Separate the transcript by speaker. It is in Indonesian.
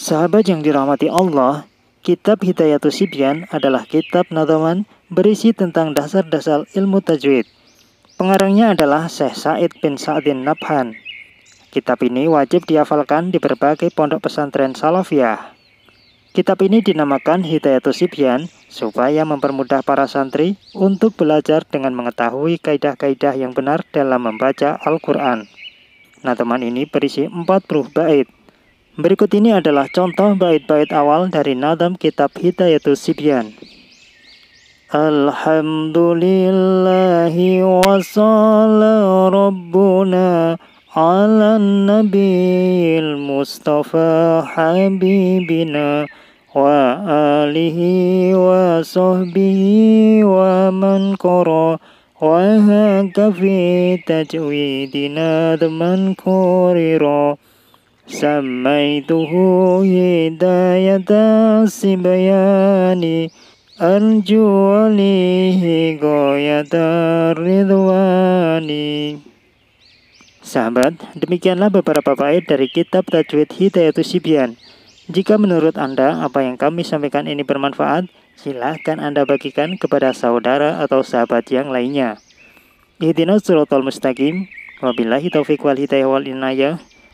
Speaker 1: Sahabat yang dirahmati Allah, kitab Hidayatul Sibyan adalah kitab nazaman berisi tentang dasar-dasar ilmu tajwid. Pengarangnya adalah Syekh Said bin Sa'din Nabhan. Kitab ini wajib dihafalkan di berbagai pondok pesantren Salafiyah. Kitab ini dinamakan Hidayatul Sibyan supaya mempermudah para santri untuk belajar dengan mengetahui kaidah-kaidah yang benar dalam membaca Al-Quran. Nah, ini berisi 40 bait Berikut ini adalah contoh bait-bait awal dari nadam kitab Hidayatul Sibyan. Alhamdulillahi wa rabbuna ala Nabiil mustafa habibina wa alihi wa sahbihi wa man qara wa haka fi tajwidina dman kurira. سميته هداية سبياني أرجو عليه غاية ridwani Sahabat, demikianlah beberapa bait dari kitab Tajwid Hidayatus Sibyan. Jika menurut Anda apa yang kami sampaikan ini bermanfaat, silahkan Anda bagikan kepada saudara atau sahabat yang lainnya. Ihdinas suratul mustaqim, wabillahi taufiq wal hidayah wal inayah,